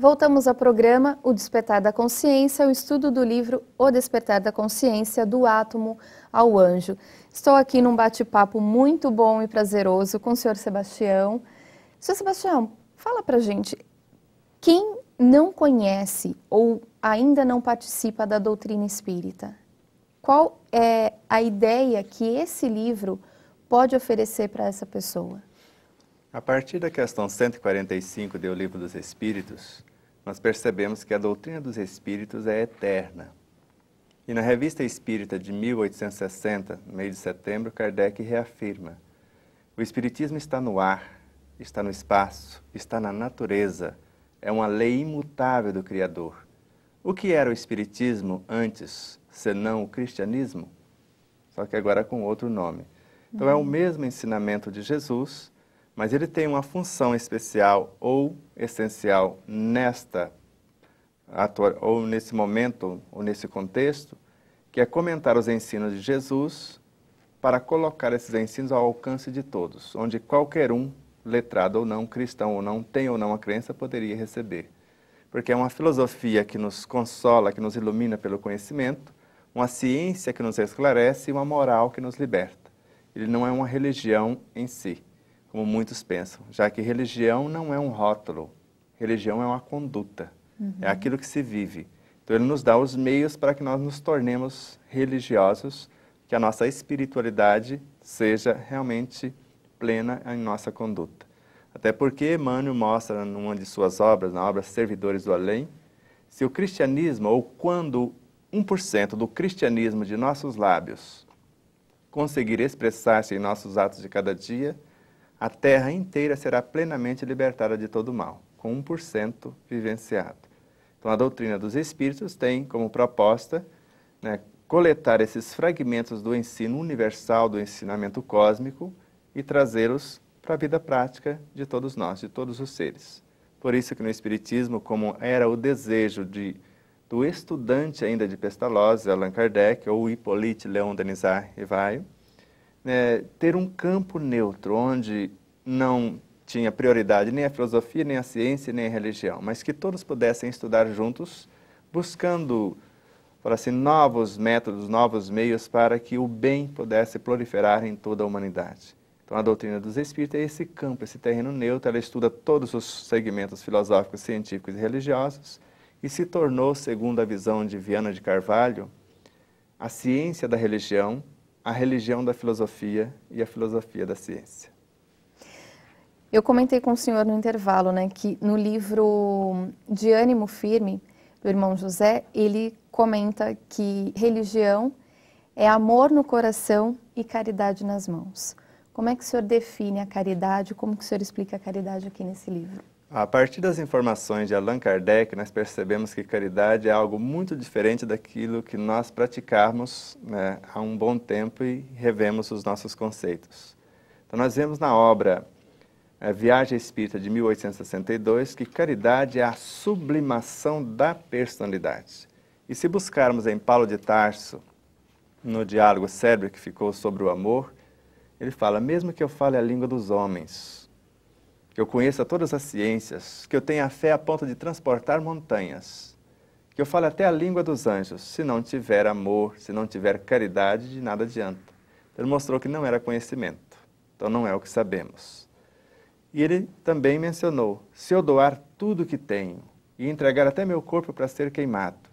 Voltamos ao programa O Despertar da Consciência, o estudo do livro O Despertar da Consciência, do Átomo ao Anjo. Estou aqui num bate-papo muito bom e prazeroso com o senhor Sebastião. Senhor Sebastião, fala pra gente, quem não conhece ou ainda não participa da doutrina espírita, qual é a ideia que esse livro pode oferecer para essa pessoa? A partir da questão 145 do Livro dos Espíritos, nós percebemos que a doutrina dos espíritos é eterna. E na Revista Espírita de 1860, no meio de setembro, Kardec reafirma: o espiritismo está no ar, está no espaço, está na natureza, é uma lei imutável do Criador. O que era o espiritismo antes, senão o cristianismo? Só que agora com outro nome. Então é o uhum. mesmo ensinamento de Jesus, mas ele tem uma função especial ou essencial nesta ou nesse momento ou nesse contexto, que é comentar os ensinos de Jesus para colocar esses ensinos ao alcance de todos, onde qualquer um, letrado ou não, cristão ou não, tem ou não a crença, poderia receber. Porque é uma filosofia que nos consola, que nos ilumina pelo conhecimento, uma ciência que nos esclarece e uma moral que nos liberta. Ele não é uma religião em si como muitos pensam, já que religião não é um rótulo, religião é uma conduta, é uhum. é aquilo que se vive. Então ele nos dá os meios para que nós nos tornemos religiosos, que a nossa espiritualidade seja realmente plena em nossa conduta. Até porque Emmanuel mostra numa de suas obras, na obra Servidores do Além, se o cristianismo, ou quando 1% do cristianismo de nossos lábios conseguir expressar-se em nossos atos de cada dia, a terra inteira será plenamente libertada de todo mal, com 1% vivenciado. Então, a doutrina dos Espíritos tem como proposta né, coletar esses fragmentos do ensino universal, do ensinamento cósmico, e trazê-los para a vida prática de todos nós, de todos os seres. Por isso que no Espiritismo, como era o desejo de, do estudante ainda de Pestalozzi, Allan Kardec, ou Hippolyte Leon Denisard Rivaio, é, ter um campo neutro, onde não tinha prioridade nem a filosofia, nem a ciência, nem a religião, mas que todos pudessem estudar juntos, buscando assim, novos métodos, novos meios para que o bem pudesse proliferar em toda a humanidade. Então, a doutrina dos espíritos é esse campo, esse terreno neutro, ela estuda todos os segmentos filosóficos, científicos e religiosos e se tornou, segundo a visão de Viana de Carvalho, a ciência da religião a religião da filosofia e a filosofia da ciência. Eu comentei com o senhor no intervalo, né, que no livro De Ânimo Firme, do irmão José, ele comenta que religião é amor no coração e caridade nas mãos. Como é que o senhor define a caridade? Como que o senhor explica a caridade aqui nesse livro? A partir das informações de Allan Kardec, nós percebemos que caridade é algo muito diferente daquilo que nós praticamos né, há um bom tempo e revemos os nossos conceitos. Então, nós vemos na obra é, Viagem Espírita de 1862 que caridade é a sublimação da personalidade. E se buscarmos em Paulo de Tarso, no diálogo cérebro que ficou sobre o amor, ele fala: mesmo que eu fale a língua dos homens, que eu conheça todas as ciências, que eu tenha fé a ponto de transportar montanhas, que eu fale até a língua dos anjos. Se não tiver amor, se não tiver caridade, de nada adianta. Ele mostrou que não era conhecimento, então não é o que sabemos. E ele também mencionou: se eu doar tudo o que tenho e entregar até meu corpo para ser queimado,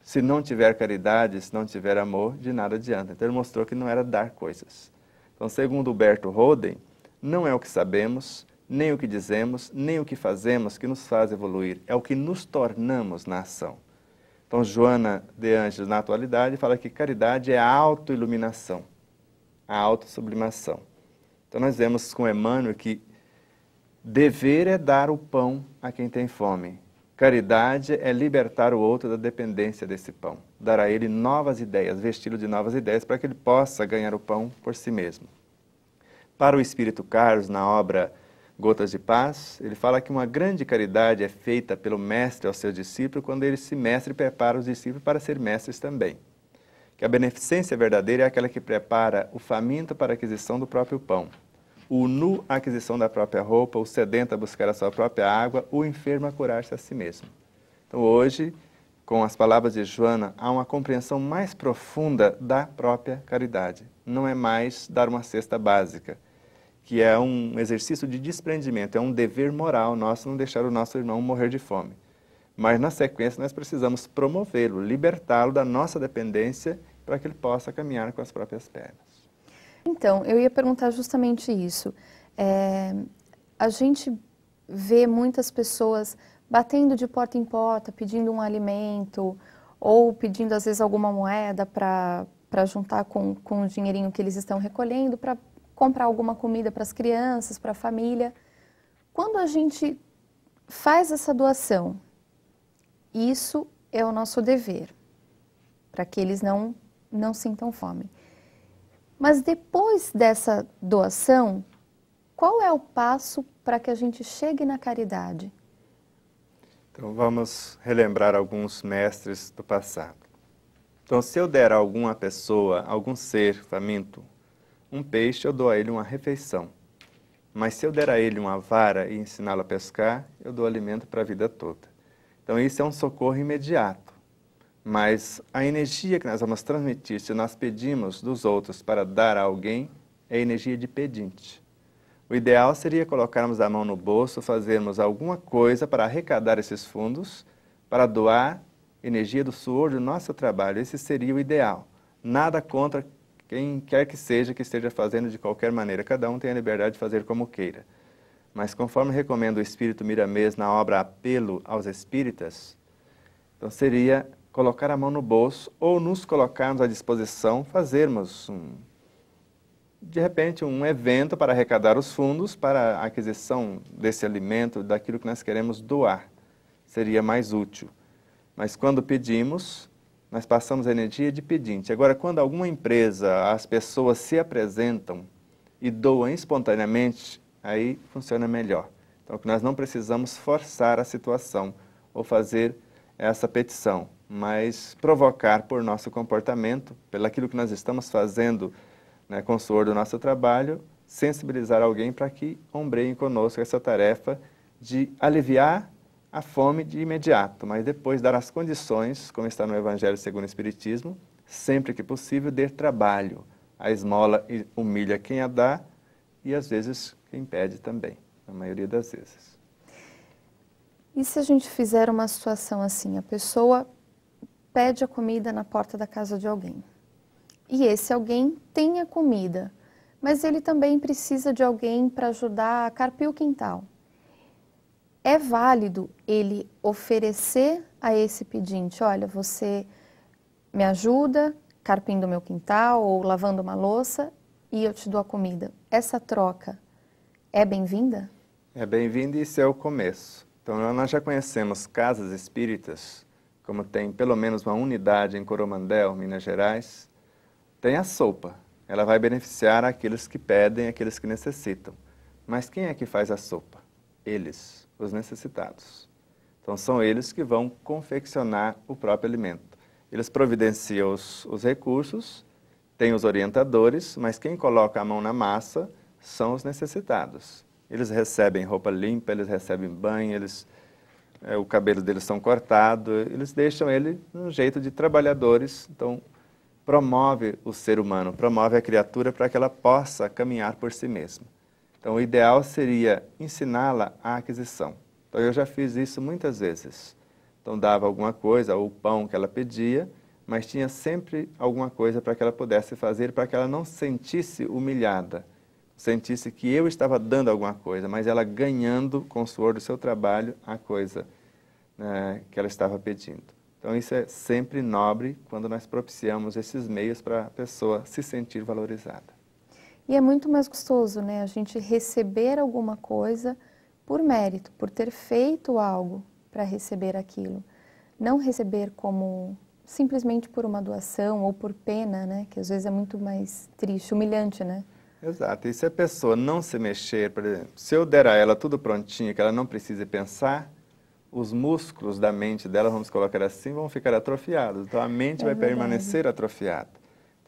se não tiver caridade, se não tiver amor, de nada adianta. Então ele mostrou que não era dar coisas. Então, segundo Huberto Roden, não é o que sabemos, nem o que dizemos, nem o que fazemos que nos faz evoluir, é o que nos tornamos na ação. Então, Joana de Anjos, na atualidade, fala que caridade é a autoiluminação, a sublimação. Então, nós vemos com Emmanuel que dever é dar o pão a quem tem fome. Caridade é libertar o outro da dependência desse pão, dar a ele novas ideias, vesti-lo de novas ideias para que ele possa ganhar o pão por si mesmo. Para o Espírito Carlos, na obra Gotas de Paz, ele fala que uma grande caridade é feita pelo mestre ao seu discípulo quando ele se mestre e prepara os discípulos para ser mestres também. Que a beneficência verdadeira é aquela que prepara o faminto para a aquisição do próprio pão, o nu a aquisição da própria roupa, o sedento a buscar a sua própria água, o enfermo a curar-se a si mesmo. Então hoje, com as palavras de Joana, há uma compreensão mais profunda da própria caridade. Não é mais dar uma cesta básica, que é um exercício de desprendimento, é um dever moral nosso não deixar o nosso irmão morrer de fome. Mas, na sequência, nós precisamos promovê-lo, libertá-lo da nossa dependência para que ele possa caminhar com as próprias pernas. Então, eu ia perguntar justamente isso. É, a gente vê muitas pessoas batendo de porta em porta, pedindo um alimento, ou pedindo às vezes alguma moeda para juntar com, com o dinheirinho que eles estão recolhendo para comprar alguma comida para as crianças, para a família. Quando a gente faz essa doação, isso é o nosso dever, para que eles não, não sintam fome. Mas depois dessa doação, qual é o passo para que a gente chegue na caridade? Então vamos relembrar alguns mestres do passado. Então, se eu der a alguma pessoa, algum ser faminto, um peixe eu dou a ele uma refeição. Mas se eu der a ele uma vara e ensiná-lo a pescar, eu dou alimento para a vida toda. Então isso é um socorro imediato. Mas a energia que nós vamos transmitir se nós pedimos dos outros para dar a alguém é energia de pedinte. O ideal seria colocarmos a mão no bolso, fazermos alguma coisa para arrecadar esses fundos, para doar energia do suor do nosso trabalho. Esse seria o ideal. Nada contra quem quer que seja que esteja fazendo de qualquer maneira, cada um tem a liberdade de fazer como queira. Mas conforme recomenda o Espírito Miramês na obra Apelo aos Espíritas, então seria colocar a mão no bolso ou nos colocarmos à disposição, fazermos um, de repente um evento para arrecadar os fundos para a aquisição desse alimento, daquilo que nós queremos doar. Seria mais útil. Mas quando pedimos, nós passamos a energia de pedinte. Agora, quando alguma empresa, as pessoas se apresentam e doam espontaneamente, aí funciona melhor. Então, nós não precisamos forçar a situação ou fazer essa petição, mas provocar por nosso comportamento, pelo aquilo que nós estamos fazendo né, com o suor do nosso trabalho, sensibilizar alguém para que ombreiem conosco essa tarefa de aliviar a fome de imediato, mas depois dar as condições, como está no Evangelho segundo o Espiritismo, sempre que possível, dê trabalho. A esmola humilha quem a dá e às vezes quem pede também, na maioria das vezes. E se a gente fizer uma situação assim, a pessoa pede a comida na porta da casa de alguém e esse alguém tem a comida, mas ele também precisa de alguém para ajudar a carpir o quintal é válido ele oferecer a esse pedinte, olha, você me ajuda carpindo meu quintal ou lavando uma louça e eu te dou a comida. Essa troca é bem-vinda? É bem-vinda e isso é o começo. Então, nós já conhecemos casas espíritas, como tem pelo menos uma unidade em Coromandel, Minas Gerais, tem a sopa. Ela vai beneficiar aqueles que pedem, aqueles que necessitam. Mas quem é que faz a sopa? Eles os necessitados. Então, são eles que vão confeccionar o próprio alimento. Eles providenciam os, os recursos, têm os orientadores, mas quem coloca a mão na massa são os necessitados. Eles recebem roupa limpa, eles recebem banho, eles, é, o cabelo deles são cortado, eles deixam ele no jeito de trabalhadores. Então, promove o ser humano, promove a criatura para que ela possa caminhar por si mesma. Então, o ideal seria ensiná-la a aquisição. Então, eu já fiz isso muitas vezes. Então, dava alguma coisa, ou o pão que ela pedia, mas tinha sempre alguma coisa para que ela pudesse fazer, para que ela não sentisse humilhada, sentisse que eu estava dando alguma coisa, mas ela ganhando com o suor do seu trabalho a coisa né, que ela estava pedindo. Então, isso é sempre nobre quando nós propiciamos esses meios para a pessoa se sentir valorizada. E é muito mais gostoso, né? A gente receber alguma coisa por mérito, por ter feito algo para receber aquilo. Não receber como simplesmente por uma doação ou por pena, né? Que às vezes é muito mais triste, humilhante, né? Exato. E se a pessoa não se mexer, por exemplo, se eu der a ela tudo prontinho, que ela não precise pensar, os músculos da mente dela, vamos colocar assim, vão ficar atrofiados. Então a mente é vai verdade. permanecer atrofiada.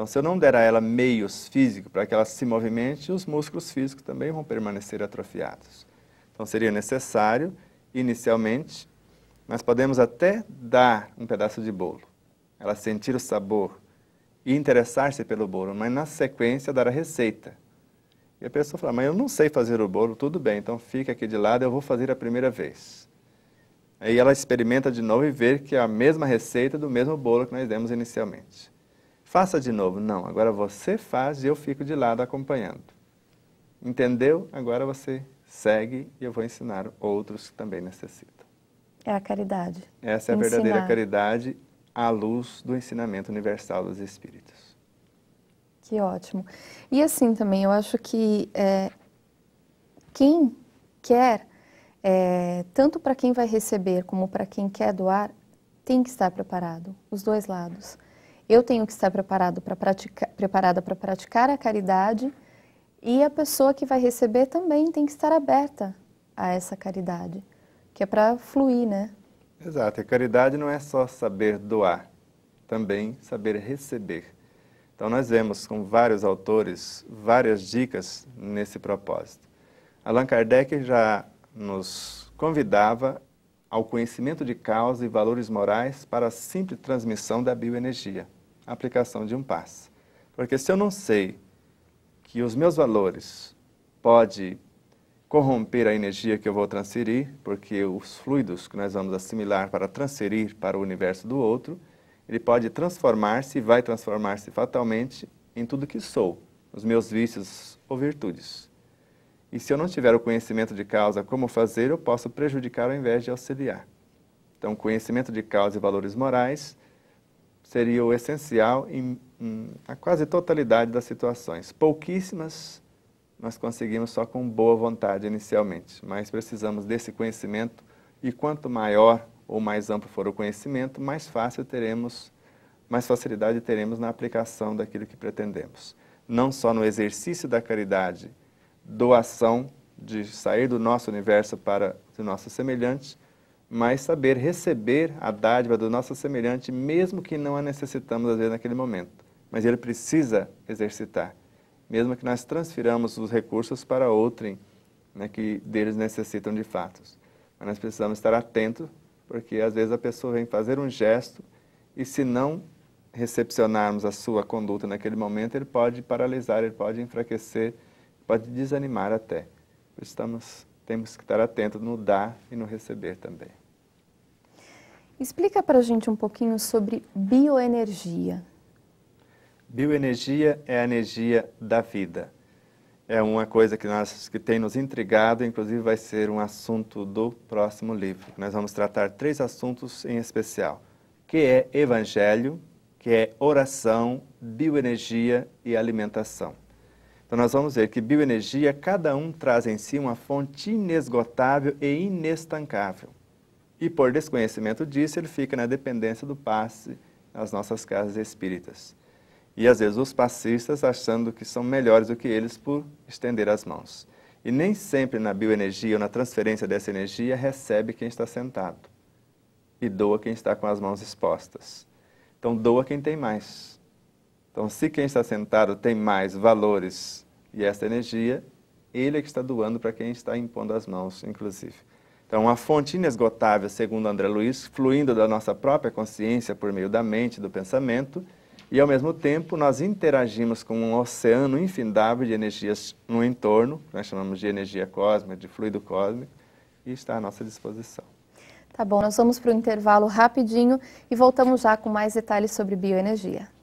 Então, se eu não der a ela meios físicos para que ela se movimente, os músculos físicos também vão permanecer atrofiados. Então, seria necessário, inicialmente, nós podemos até dar um pedaço de bolo, ela sentir o sabor e interessar-se pelo bolo, mas na sequência dar a receita. E a pessoa fala, mas eu não sei fazer o bolo, tudo bem, então fica aqui de lado, eu vou fazer a primeira vez. Aí ela experimenta de novo e vê que é a mesma receita do mesmo bolo que nós demos inicialmente. Faça de novo. Não, agora você faz e eu fico de lado acompanhando. Entendeu? Agora você segue e eu vou ensinar outros que também necessitam. É a caridade. Essa é a verdadeira caridade à luz do ensinamento universal dos Espíritos. Que ótimo. E assim também, eu acho que é, quem quer, é, tanto para quem vai receber como para quem quer doar, tem que estar preparado, os dois lados. Eu tenho que estar preparado para praticar, preparada para praticar a caridade e a pessoa que vai receber também tem que estar aberta a essa caridade, que é para fluir, né? Exato. A caridade não é só saber doar, também saber receber. Então nós vemos com vários autores várias dicas nesse propósito. Allan Kardec já nos convidava ao conhecimento de causa e valores morais para a simples transmissão da bioenergia aplicação de um passe. Porque se eu não sei que os meus valores pode corromper a energia que eu vou transferir, porque os fluidos que nós vamos assimilar para transferir para o universo do outro, ele pode transformar-se e vai transformar-se fatalmente em tudo que sou, os meus vícios ou virtudes. E se eu não tiver o conhecimento de causa como fazer, eu posso prejudicar ao invés de auxiliar. Então, conhecimento de causa e valores morais seria o essencial em, em a quase totalidade das situações. Pouquíssimas nós conseguimos só com boa vontade inicialmente, mas precisamos desse conhecimento e quanto maior ou mais amplo for o conhecimento, mais fácil teremos, mais facilidade teremos na aplicação daquilo que pretendemos. Não só no exercício da caridade, doação de sair do nosso universo para o nosso semelhante, mas saber receber a dádiva do nosso semelhante, mesmo que não a necessitamos às vezes naquele momento. Mas ele precisa exercitar, mesmo que nós transfiramos os recursos para outrem, né, que deles necessitam de fato. Mas nós precisamos estar atentos, porque às vezes a pessoa vem fazer um gesto e se não recepcionarmos a sua conduta naquele momento, ele pode paralisar, ele pode enfraquecer, pode desanimar até. Estamos, temos que estar atentos no dar e no receber também. Explica para a gente um pouquinho sobre bioenergia. Bioenergia é a energia da vida. É uma coisa que, nós, que tem nos intrigado, inclusive vai ser um assunto do próximo livro. Nós vamos tratar três assuntos em especial, que é evangelho, que é oração, bioenergia e alimentação. Então nós vamos ver que bioenergia, cada um traz em si uma fonte inesgotável e inestancável e por desconhecimento disso, ele fica na dependência do passe nas nossas casas espíritas. E às vezes os passistas achando que são melhores do que eles por estender as mãos. E nem sempre na bioenergia ou na transferência dessa energia recebe quem está sentado. E doa quem está com as mãos expostas. Então doa quem tem mais. Então se quem está sentado tem mais valores e essa energia, ele é que está doando para quem está impondo as mãos, inclusive. Então, uma fonte inesgotável, segundo André Luiz, fluindo da nossa própria consciência por meio da mente, do pensamento, e ao mesmo tempo nós interagimos com um oceano infindável de energias no entorno, que nós chamamos de energia cósmica, de fluido cósmico, e está à nossa disposição. Tá bom, nós vamos para o intervalo rapidinho e voltamos já com mais detalhes sobre bioenergia.